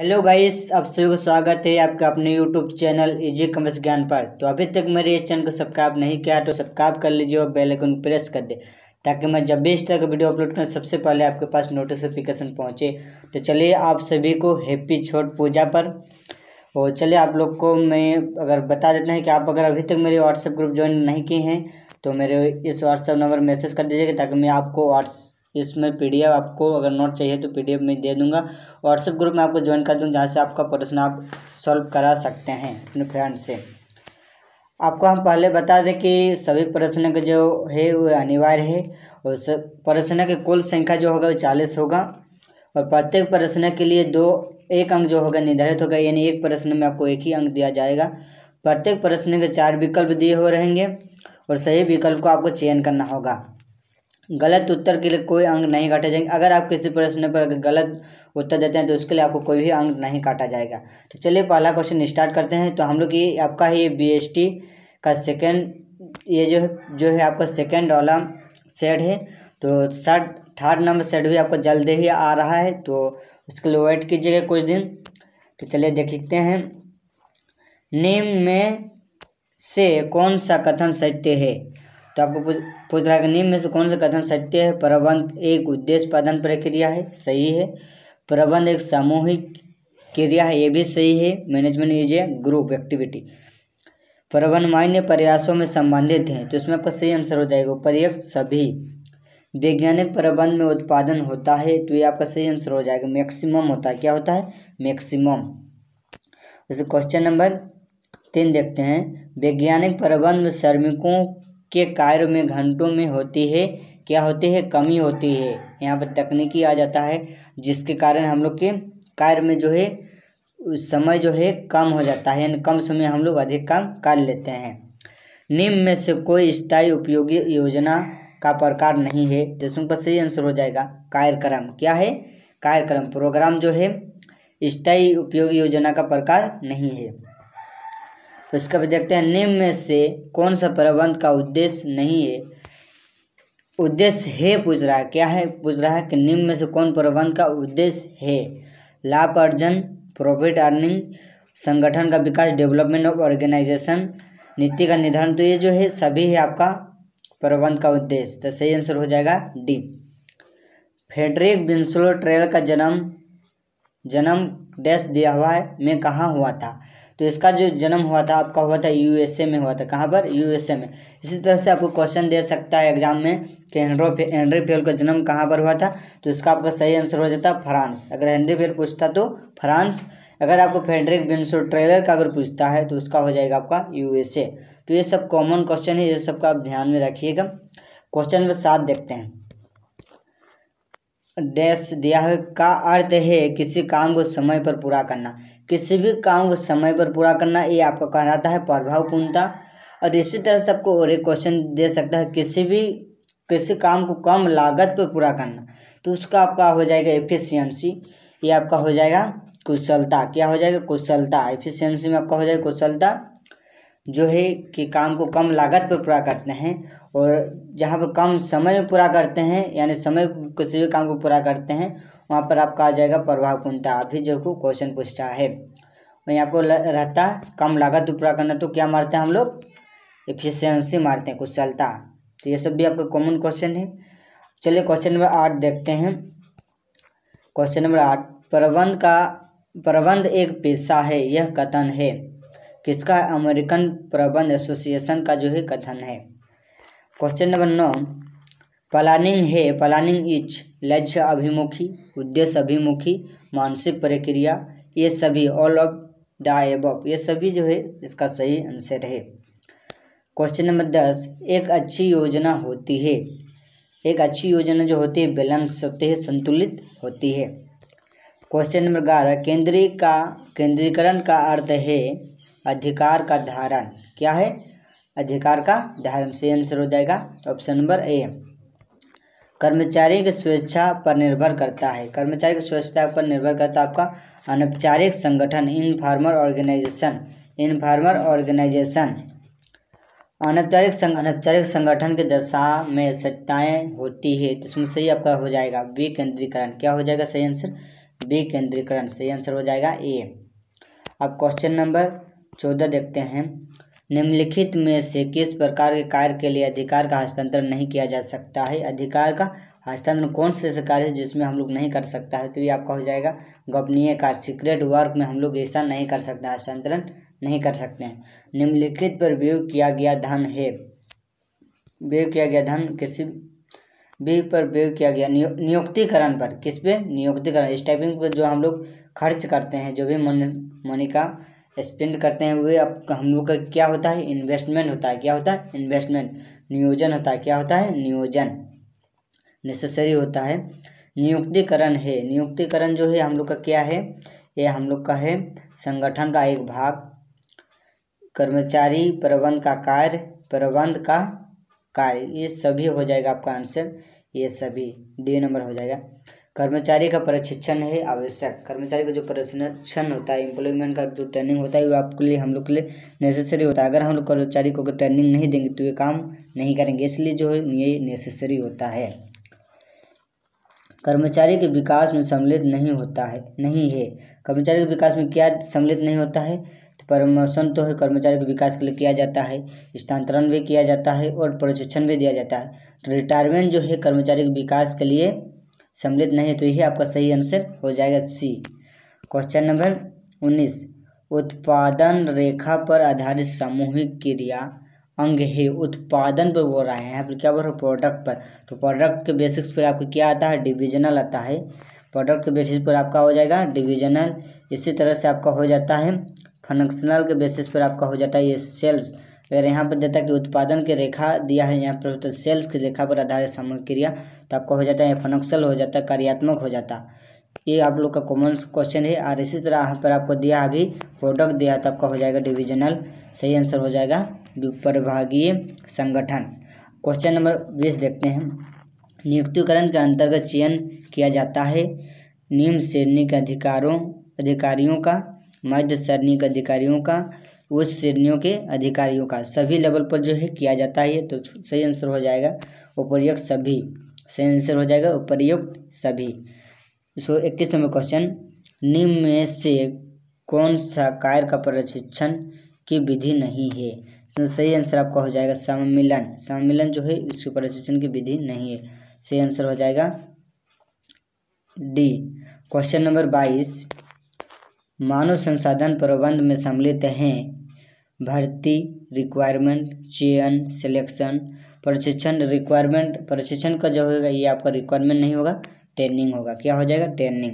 hello guys आप सभी को स्वागत है आपका अपने यूट्यूब चैनल इजी कमर्स ज्ञान पर तो अभी तक मेरे इस चैनल को सब्सक्राइब नहीं किया तो सब्सक्राइब कर लीजिए और बेल आइकन प्रेस कर दे ताकि मैं जब भी इस तरह का वीडियो अपलोड करूँ सबसे पहले आपके पास नोटिफिकेशन पहुँचे तो चलिए आप सभी को हैप्पी छोट पूजा पर और चलिए आप लोग को मैं अगर बता देते हैं कि आप अगर अभी तक मेरे व्हाट्सएप ग्रुप ज्वाइन नहीं किए हैं तो मेरे इस व्हाट्सएप नंबर मैसेज कर दीजिएगा ताकि मैं आपको व्हाट्स इसमें एफ आपको अगर नोट चाहिए तो एफ मैं दे दूँगा व्हाट्सएप ग्रुप में आपको ज्वाइन कर दूँगा जहाँ से आपका प्रश्न आप सॉल्व करा सकते हैं अपने फ्रेंड से आपको हम पहले बता दें कि सभी प्रश्न का जो है वो अनिवार्य है और प्रश्न की कुल संख्या जो होगा वो चालीस होगा और प्रत्येक प्रश्न के लिए दो एक अंक जो होगा निर्धारित होगा यानी एक प्रश्न में आपको एक ही अंक दिया जाएगा प्रत्येक प्रश्न के चार विकल्प दिए हो रहेंगे और सही विकल्प को आपको चयन करना होगा गलत उत्तर के लिए कोई अंक नहीं काटे जाएंगे अगर आप किसी प्रश्न पर गलत उत्तर देते हैं तो उसके लिए आपको कोई भी अंक नहीं काटा जाएगा तो चलिए पहला क्वेश्चन स्टार्ट करते हैं तो हम लोग ये आपका ही बी एस टी का सेकेंड ये जो जो है आपका सेकेंड वाला सेट है तो सर्ट थर्ड नंबर सेट भी आपको जल्दी ही आ रहा है तो उसके लिए वेट कीजिएगा कुछ दिन तो चलिए देखते हैं निम्न में से कौन सा कथन सत्य है तो आपको पूछ रहा है निम्न में से कौन सा कथन सत्य है प्रबंध एक उद्देश्य प्रधान प्रक्रिया है सही है प्रबंध एक सामूहिक क्रिया है ये भी सही है management is a group activity प्रबंध मान्य प्रयासों में संबंधित हैं तो इसमें आपका सही आंसर हो जाएगा प्रयक्त सभी वैज्ञानिक प्रबंध में उत्पादन होता है तो ये आपका सही आंसर हो जाएगा मैक्सिमम होता है क्या होता है मैक्सिमम जैसे क्वेश्चन नंबर तीन देखते हैं वैज्ञानिक प्रबंध श्रमिकों के कार्य में घंटों में होती है क्या होती है कमी होती है यहाँ पर तकनीकी आ जाता है जिसके कारण हम लोग के कार्य में जो है समय जो है कम हो जाता है यानी कम समय हम लोग अधिक काम कर लेते हैं निम्न में से कोई स्थायी उपयोगी योजना का प्रकार नहीं है जिसमें पर सही आंसर हो जाएगा कार्यक्रम क्या है कार्यक्रम प्रोग्राम जो है स्थायी उपयोगी योजना का प्रकार नहीं है इसका भी देखते हैं निम्न में से कौन सा प्रबंध का उद्देश्य नहीं है उद्देश्य है पूछ रहा है क्या है पूछ रहा है कि निम्न में से कौन प्रबंध का उद्देश्य है लाभ अर्जन प्रॉफिट अर्निंग संगठन का विकास डेवलपमेंट ऑफ ऑर्गेनाइजेशन नीति का निर्धारण तो ये जो है सभी है आपका प्रबंध का उद्देश्य तो सही आंसर हो जाएगा डी फेडरिक बिंसलो ट्रेल का जन्म जन्म डैश दिया हुआ है में कहाँ हुआ था तो इसका जो जन्म हुआ था आपका हुआ था यूएसए में हुआ था कहाँ पर यूएसए में इसी तरह से आपको क्वेश्चन दे सकता है एग्जाम में कि हेनरो हेनरी फेल का जन्म कहाँ पर हुआ था तो इसका आपका सही आंसर हो जाता फ्रांस अगर हेनरी फेल पूछता तो फ्रांस अगर आपको फेडरिक विंसो ट्रेलर का अगर पूछता है तो उसका हो जाएगा आपका यूएसए तो ये सब कॉमन क्वेश्चन है ये सब का आप ध्यान में रखिएगा क्वेश्चन नंबर सात देखते हैं डैश दिया है का अर्थ है किसी काम को समय पर पूरा करना किसी भी काम को समय पर पूरा करना ये आपका कहलाता है प्रभावपूर्णता और इसी तरह से आपको और एक क्वेश्चन दे सकता है किसी भी किसी काम को कम लागत पर पूरा करना तो उसका आपका हो जाएगा एफिशियंसी ये आपका हो जाएगा कुशलता क्या हो जाएगा कुशलता एफिशियंसी में आपका हो जाएगा कुशलता जो है कि काम को कम लागत पर पूरा करते हैं और जहाँ पर कम समय में पूरा करते हैं यानी समय किसी भी काम को पूरा करते हैं वहाँ पर आपका आ जाएगा प्रभाव कुंता अभी जो को क्वेश्चन पूछता है वहीं आपको रहता कम लागत पूरा करना तो क्या मारते हैं हम लोग इफिशेंसी मारते हैं कुशलता तो ये सब भी आपका कॉमन क्वेश्चन है चलिए क्वेश्चन नंबर आठ देखते हैं क्वेश्चन नंबर आठ प्रबंध का प्रबंध एक पेशा है यह कथन है किसका अमेरिकन प्रबंध एसोसिएशन का जो है कथन है क्वेश्चन नंबर नौ प्लानिंग है प्लानिंग इच लक्ष्य अभिमुखी उद्देश्य अभिमुखी मानसिक प्रक्रिया ये सभी ऑल ऑफ द एबव ये सभी जो है इसका सही आंसर है क्वेश्चन नंबर दस एक अच्छी योजना होती है एक अच्छी योजना जो होती है बैलेंस होते हैं संतुलित होती है क्वेश्चन नंबर ग्यारह केंद्रीय का केंद्रीकरण का अर्थ है अधिकार का धारण क्या है अधिकार का धारण सही आंसर हो जाएगा ऑप्शन नंबर ए कर्मचारी की स्वेच्छा पर निर्भर करता है कर्मचारी की स्वेच्छता पर निर्भर करता है आपका अनौपचारिक संगठन इनफार्मर ऑर्गेनाइजेशन इनफार्मर ऑर्गेनाइजेशन अनौपचारिक संग अनौपचारिक संगठन की दशा में सट्टाएँ होती है तो इसमें सही आपका हो जाएगा विकेंद्रीकरण क्या हो जाएगा सही आंसर विकेंद्रीकरण सही आंसर हो जाएगा ए अब क्वेश्चन नंबर चौदह देखते हैं निम्नलिखित में से किस प्रकार के कार्य के लिए अधिकार का हस्तांतरण नहीं किया जा सकता है अधिकार का हस्तांतरण कौन से ऐसे कार्य है जिसमें हम लोग नहीं कर सकता है तो ये आपका हो जाएगा गोपनीय कार्य सीक्रेट वर्क में हम लोग ऐसा नहीं कर सकते हस्तांतरण नहीं कर सकते हैं निम्नलिखित पर व्यय किया गया धन है व्यय किया गया धन किसी व्यय पर व्यय किया गया नियुक्तिकरण पर किस पे नियुक्तिकरण स्टाइपिंग पर जो हम लोग खर्च करते हैं जो भी मन मनी का स्पेंड करते हैं वे अब हम लोग का क्या होता है इन्वेस्टमेंट होता है क्या होता है इन्वेस्टमेंट नियोजन होता है क्या होता है नियोजन नेसेसरी होता है नियुक्तिकरण है नियुक्तिकरण जो है हम लोग का क्या है ये हम लोग का है संगठन का एक भाग कर्मचारी प्रबंध का कार्य प्रबंध का कार्य ये सभी हो जाएगा आपका आंसर ये सभी डी नंबर हो जाएगा कर्मचारी का प्रशिक्षण है आवश्यक कर्मचारी का जो प्रशिक्षण होता है एम्प्लॉयमेंट का जो ट्रेनिंग होता है वो आपके लिए हम लोग के लिए नेसेसरी होता है अगर हम लोग कर्मचारी को अगर ट्रेनिंग नहीं देंगे तो ये काम नहीं करेंगे इसलिए जो है ये नेसेसरी होता है कर्मचारी के विकास में सम्मिलित नहीं होता है नहीं है कर्मचारी के विकास में क्या सम्मिलित नहीं होता है तो प्रमोशन तो है कर्मचारी के विकास के लिए किया जाता है स्थानांतरण भी किया जाता है और प्रशिक्षण भी दिया जाता है रिटायरमेंट जो है कर्मचारी के विकास के लिए सम्मिलित नहीं है तो यही आपका सही आंसर हो जाएगा सी क्वेश्चन नंबर उन्नीस उत्पादन रेखा पर आधारित सामूहिक क्रिया अंग है उत्पादन पर बोल रहा है यहाँ पर क्या बोल रहा है प्रोडक्ट पर तो प्रोडक्ट के बेसिक्स पर आपको क्या आता है डिविजनल आता है प्रोडक्ट के बेसिस पर आपका हो जाएगा डिविजनल इसी तरह से आपका हो जाता है फंक्शनल के बेसिस पर आपका हो जाता है ये सेल्स अगर यहाँ पर देता है कि उत्पादन के रेखा दिया है यहाँ पर तो सेल्स की रेखा पर आधारित सामूहिक क्रिया तो आपका हो जाता है फनक्सल हो जाता है कार्यात्मक हो जाता ये आप लोग का कॉमन क्वेश्चन है और इसी तरह यहाँ पर आपको दिया अभी प्रोडक्ट दिया तो आपका हो जाएगा डिविजनल सही आंसर हो जाएगा विपरभागीय संगठन क्वेश्चन नंबर बीस देखते हैं नियुक्तिकरण के अंतर्गत चयन किया जाता है निम्न श्रेणी के अधिकारों अधिकारियों का मध्य श्रेणी के अधिकारियों का उस श्रेणियों के अधिकारियों का सभी लेवल पर जो है किया जाता है ये तो सही आंसर हो जाएगा उपर्युक्त सभी सही आंसर हो जाएगा उपरयुक्त सभी सो इक्कीस नंबर क्वेश्चन निम्न में से कौन सा कार्य का प्रशिक्षण की विधि नहीं है तो सही आंसर आपका हो जाएगा सम्मिलन सम्मिलन जो है इसके प्रशिक्षण की विधि नहीं है सही आंसर हो जाएगा डी क्वेश्चन नंबर बाईस मानव संसाधन प्रबंध में सम्मिलित हैं भर्ती रिक्वायरमेंट चयन सिलेक्शन प्रशिक्षण रिक्वायरमेंट प्रशिक्षण का जो होगा ये आपका रिक्वायरमेंट नहीं होगा ट्रेनिंग होगा क्या हो जाएगा ट्रेनिंग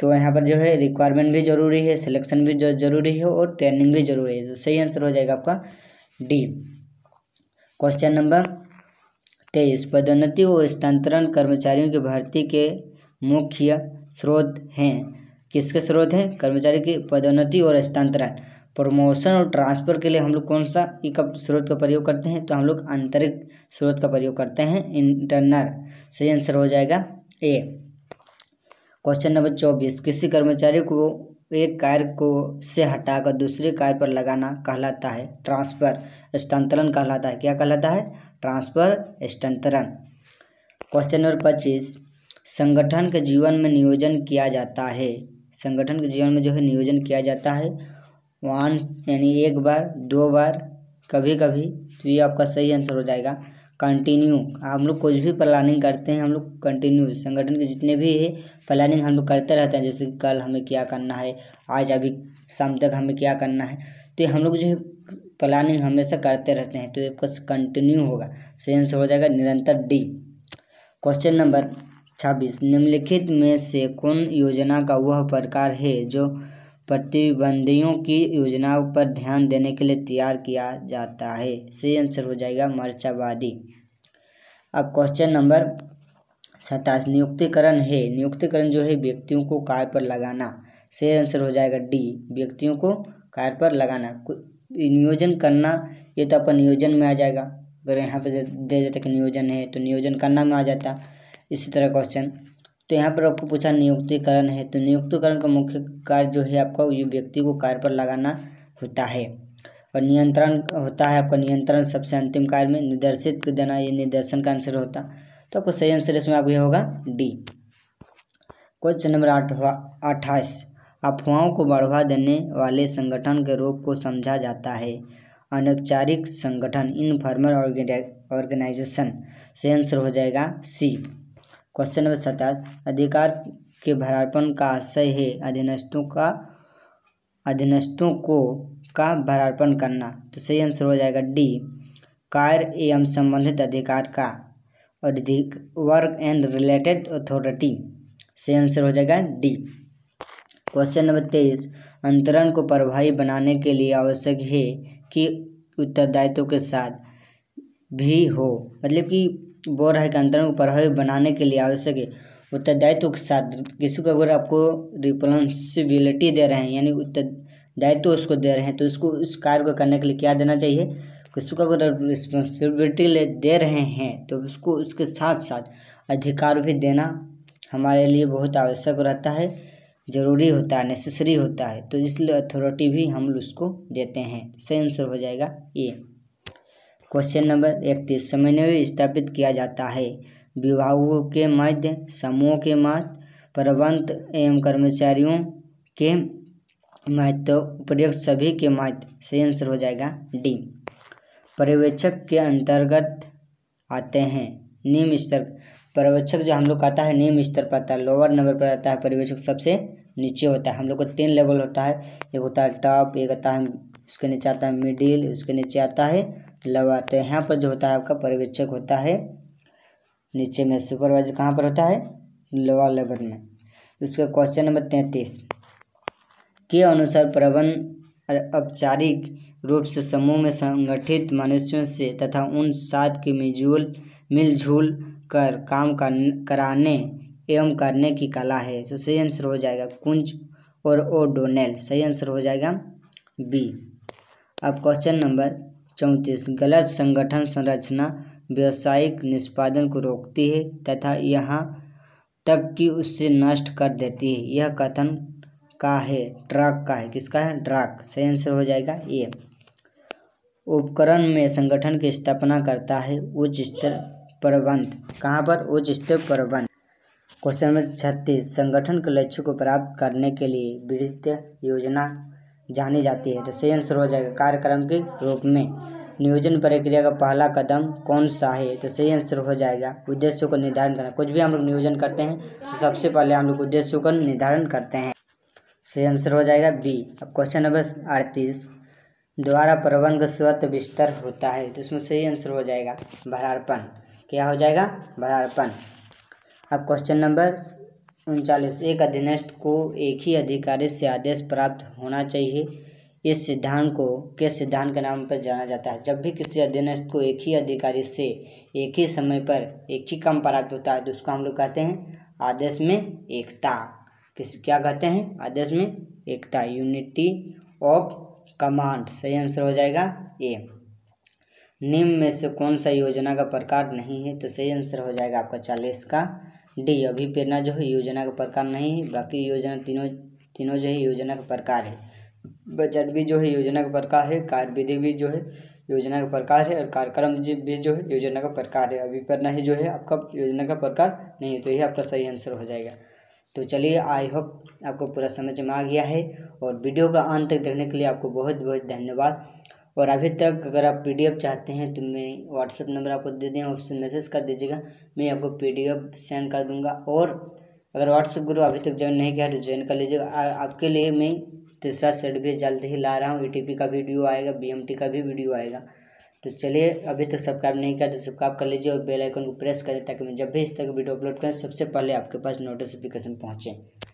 तो यहाँ पर जो है रिक्वायरमेंट भी ज़रूरी है सिलेक्शन भी ज़रूरी है और ट्रेनिंग भी ज़रूरी है तो सही आंसर हो जाएगा आपका डी क्वेश्चन नंबर तेईस पदोन्नति और स्थानांतरण कर्मचारियों की भर्ती के मुख्य स्रोत हैं किसके स्रोत हैं कर्मचारी की पदोन्नति और स्थानांतरण प्रमोशन और ट्रांसफर के लिए हम लोग कौन सा एक e स्रोत का प्रयोग करते हैं तो हम लोग आंतरिक स्रोत का प्रयोग करते हैं इंटरनल सही आंसर हो जाएगा ए क्वेश्चन नंबर चौबीस किसी कर्मचारी को एक कार्य को से हटाकर दूसरे कार्य पर लगाना कहलाता है ट्रांसफर स्थानांतरण कहलाता है क्या कहलाता है ट्रांसफर स्थानांतरण क्वेश्चन नंबर पच्चीस संगठन के जीवन में नियोजन किया जाता है संगठन के जीवन में जो है नियोजन किया जाता है वांस यानी एक बार दो बार कभी कभी तो ये आपका सही आंसर हो जाएगा कंटिन्यू हम लोग कुछ भी प्लानिंग करते हैं हम लोग कंटिन्यू संगठन के जितने भी है प्लानिंग हम लोग करते रहते हैं जैसे कल हमें क्या करना है आज अभी शाम तक हमें क्या करना है तो ये हम लोग जो है प्लानिंग हमेशा करते रहते हैं तो ये आपका कंटिन्यू होगा सही आंसर हो जाएगा निरंतर डी क्वेश्चन नंबर छब्बीस निम्नलिखित में से कौन योजना का वह प्रकार है जो प्रतिबंधियों की योजनाओं पर ध्यान देने के लिए तैयार किया जाता है सही आंसर हो जाएगा मर्चावादी अब क्वेश्चन नंबर सताइस नियुक्तिकरण है नियुक्तिकरण जो है व्यक्तियों को कार्य पर लगाना सही आंसर हो जाएगा डी व्यक्तियों को कार्य पर लगाना नियोजन करना ये तो अपन नियोजन में आ जाएगा अगर यहाँ पर दे देते कि नियोजन है तो नियोजन करना में आ जाता इसी तरह क्वेश्चन तो यहाँ पर आपको पूछा नियुक्तिकरण है तो नियुक्तिकरण का मुख्य कार्य जो है आपका ये व्यक्ति को कार्य पर लगाना होता है और नियंत्रण होता है आपका नियंत्रण सबसे अंतिम कार्य में निर्देशित देना ये निर्देशन का आंसर होता तो आपको सही आंसर इसमें आप ये होगा डी क्वेश्चन नंबर आठ अट्ठाईस अफवाहों को बढ़वा देने वाले संगठन के रूप को समझा जाता है अनौपचारिक संगठन इनफॉर्मल ऑर्गेनाइजेशन से आंसर हो जाएगा सी क्वेश्चन नंबर सत्ताईस अधिकार के भरार्पण का आशय है अधीनस्थों का अधीनस्थों को का भरार्पण करना तो सही आंसर हो जाएगा डी कार्य एवं संबंधित अधिकार का और वर्क एंड रिलेटेड अथॉरिटी सही आंसर हो जाएगा डी क्वेश्चन नंबर तेईस अंतरण को प्रभावी बनाने के लिए आवश्यक है कि उत्तरदायित्व के साथ भी हो मतलब कि बोर है के अंतरण को प्रभावी बनाने के लिए आवश्यक है उत्तरदायित्व के साथ किसी को अगर आपको रिस्पॉन्सिबिलिटी दे रहे हैं यानी उत्तरदायित्व उसको दे रहे हैं तो उसको उस कार्य को करने के लिए क्या देना चाहिए किसी को अगर रिस्पॉन्सिबिलिटी ले दे रहे हैं तो उसको उसके साथ साथ अधिकार भी देना हमारे लिए बहुत आवश्यक रहता है ज़रूरी होता है नेसेसरी होता है तो इसलिए अथॉरिटी भी हम उसको देते हैं तो सही आंसर हो जाएगा ये क्वेश्चन नंबर इकतीस समन्वय स्थापित किया जाता है विभागों के मध्य समूहों के मध्य प्रबंध एवं कर्मचारियों के मध्य तो उपयुक्त सभी के मध्य से आंसर हो जाएगा डी पर्यवेक्षक के अंतर्गत आते हैं निम्न स्तर पर्यवेक्षक जो हम लोग आता है निम्न स्तर पर आता है लोअर नंबर पर आता है पर्यवेक्षक सबसे नीचे होता है हम लोग को तीन लेवल होता है एक होता है टॉप एक आता है उसके नीचे आता है मिडिल उसके नीचे आता है लगाते हैं यहाँ पर जो होता है आपका पर्यवेक्षक होता है नीचे में सुपरवाइजर कहाँ पर होता है लोअर लेवल में उसका क्वेश्चन नंबर तैंतीस के अनुसार प्रबंध औपचारिक रूप से समूह में संगठित मनुष्यों से तथा उन साथ के मिलजुल मिलजुल कर काम कराने एवं करने की कला है तो सही आंसर हो जाएगा कुंज और ओ डोनेल सही आंसर हो जाएगा बी अब क्वेश्चन नंबर चौंतीस गलत संगठन संरचना व्यावसायिक निष्पादन को रोकती है तथा यहाँ तक कि उससे नष्ट कर देती है यह कथन का है ट्रक का है किसका है ड्राक सही आंसर हो जाएगा ये उपकरण में संगठन की स्थापना करता है उच्च स्तर प्रबंध कहाँ पर उच्च स्तर प्रबंध क्वेश्चन नंबर छत्तीस संगठन के लक्ष्य को प्राप्त करने के लिए वित्तीय योजना जानी जाती है तो रसायन जाएगा कार्यक्रम के रूप में नियोजन प्रक्रिया का पहला कदम कौन सा है तो सही आंसर हो जाएगा उद्देश्य को निर्धारण करना कुछ भी हम लोग नियोजन करते हैं तो सबसे पहले हम लोग उद्देश्यों का निर्धारण करते हैं सही आंसर हो जाएगा बी अब क्वेश्चन नंबर अड़तीस द्वारा प्रबंध स्वत बिस्तर होता है तो इसमें सही आंसर हो जाएगा भरारपन क्या हो जाएगा भरारपन अब क्वेश्चन नंबर उनचालीस एक अधीनस्थ को एक ही अधिकारी से आदेश प्राप्त होना चाहिए इस सिद्धांत को के सिद्धांत के नाम पर जाना जाता है जब भी किसी अधीनस्थ को एक ही अधिकारी से एक ही समय पर एक ही काम प्राप्त होता है तो उसको हम लोग कहते हैं आदेश में एकता किस क्या कहते हैं आदेश में एकता यूनिटी ऑफ कमांड सही आंसर हो जाएगा ए निम्न में से कौन सा योजना का प्रकार नहीं है तो सही आंसर हो जाएगा आपका चालीस का डी अभी प्रेरणा जो है योजना का प्रकार नहीं है बाकी योजना तीनों तीनों जो है योजना का प्रकार है बजट भी जो है योजना का प्रकार है कार्यविधि भी जो है योजना का प्रकार है और कार्यक्रम भी जो है योजना का प्रकार है अभी प्रेरणा ही जो है आपका योजना का प्रकार नहीं है तो यही आपका सही आंसर हो जाएगा तो चलिए आई होप आपको पूरा समझ में आ गया है और वीडियो का अंत तक देखने के लिए आपको बहुत बहुत धन्यवाद और अभी तक अगर आप पी डी एफ चाहते हैं तो मैं व्हाट्सअप नंबर आपको दे दें उससे मैसेज कर दीजिएगा मैं आपको पी डी एफ सेंड कर दूँगा और अगर व्हाट्सअप ग्रुप अभी तक ज्वाइन नहीं किया तो ज्वाइन कर लीजिएगा आपके लिए मैं तीसरा सेट भी जल्द ही ला रहा हूँ ई का वीडियो आएगा बी का भी वीडियो आएगा तो चलिए अभी तक सब्सक्राइब नहीं किया तो सब्सक्राइब कर लीजिए और बेल आइकन को प्रेस करें ताकि मैं जब भी इस तरह की वीडियो अपलोड करें सबसे पहले आपके पास नोटिफिकेशन पहुँचे